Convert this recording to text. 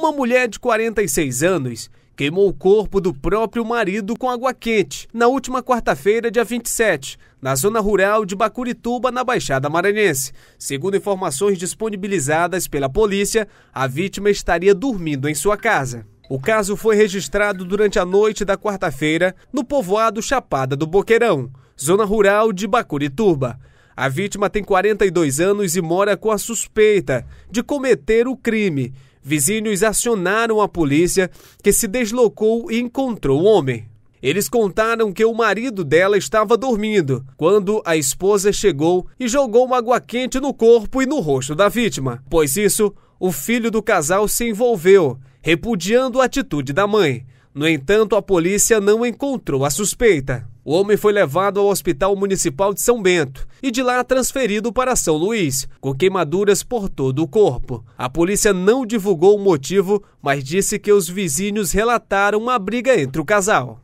Uma mulher de 46 anos queimou o corpo do próprio marido com água quente na última quarta-feira, dia 27, na zona rural de Bacurituba, na Baixada Maranhense. Segundo informações disponibilizadas pela polícia, a vítima estaria dormindo em sua casa. O caso foi registrado durante a noite da quarta-feira no povoado Chapada do Boqueirão, zona rural de Bacurituba. A vítima tem 42 anos e mora com a suspeita de cometer o crime, Vizinhos acionaram a polícia, que se deslocou e encontrou o homem. Eles contaram que o marido dela estava dormindo quando a esposa chegou e jogou água quente no corpo e no rosto da vítima. Pois isso, o filho do casal se envolveu, repudiando a atitude da mãe. No entanto, a polícia não encontrou a suspeita. O homem foi levado ao Hospital Municipal de São Bento e de lá transferido para São Luís, com queimaduras por todo o corpo. A polícia não divulgou o motivo, mas disse que os vizinhos relataram uma briga entre o casal.